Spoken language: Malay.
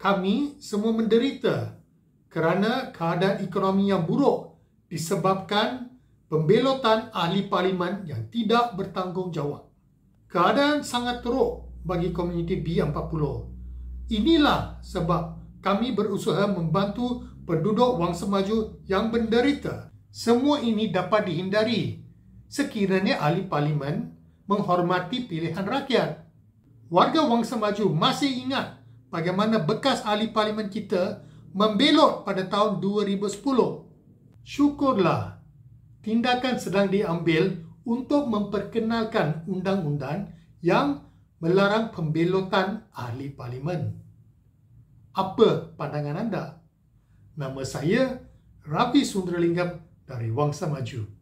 kami semua menderita kerana keadaan ekonomi yang buruk disebabkan pembelotan ahli parlimen yang tidak bertanggungjawab. Keadaan sangat teruk bagi komuniti B40. Inilah sebab kami berusaha membantu penduduk Wang Semaju yang menderita. Semua ini dapat dihindari sekiranya ahli parlimen menghormati pilihan rakyat. Warga Wang Semaju masih ingat bagaimana bekas ahli parlimen kita membelot pada tahun 2010. Syukurlah tindakan sedang diambil untuk memperkenalkan undang-undang yang melarang pembelotan ahli parlimen. Apa pandangan anda? Nama saya Rafi Sundralingam dari Wangsa Maju.